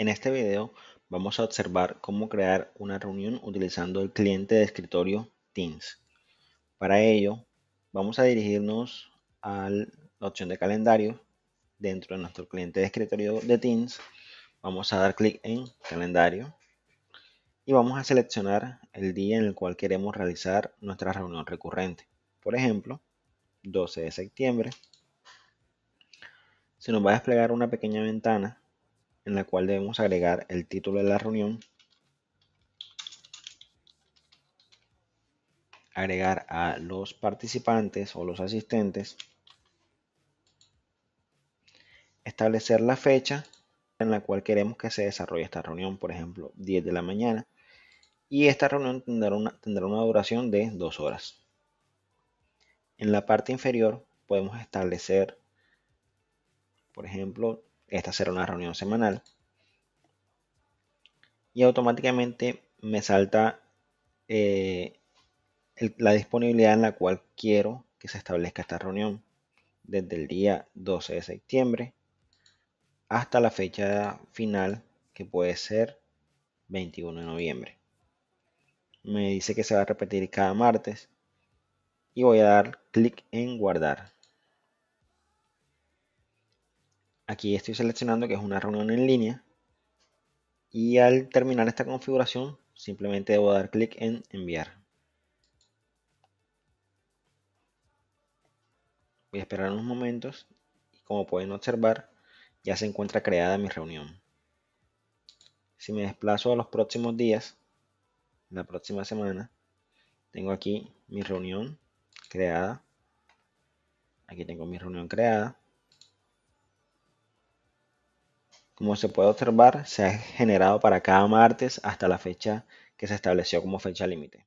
En este video vamos a observar cómo crear una reunión utilizando el cliente de escritorio Teams. Para ello, vamos a dirigirnos a la opción de calendario dentro de nuestro cliente de escritorio de Teams. Vamos a dar clic en calendario y vamos a seleccionar el día en el cual queremos realizar nuestra reunión recurrente. Por ejemplo, 12 de septiembre. Se nos va a desplegar una pequeña ventana en la cual debemos agregar el título de la reunión, agregar a los participantes o los asistentes, establecer la fecha en la cual queremos que se desarrolle esta reunión, por ejemplo, 10 de la mañana, y esta reunión tendrá una, duración de dos horas. En la parte inferior podemos establecer, por ejemplo, esta será una reunión semanal. Y automáticamente me salta eh, la disponibilidad en la cual quiero que se establezca esta reunión desde el día 12 de septiembre hasta la fecha final que puede ser 21 de noviembre. Me dice que se va a repetir cada martes y voy a dar clic en guardar. aquí estoy seleccionando que es una reunión en línea y al terminar esta configuración simplemente debo dar clic en enviar. Voy a esperar unos momentos y como pueden observar ya se encuentra creada mi reunión. Si me desplazo a los próximos días, la próxima semana, tengo aquí mi reunión creada. Aquí tengo mi reunión creada Como se puede observar, se ha generado para cada martes hasta la fecha que se estableció como fecha límite.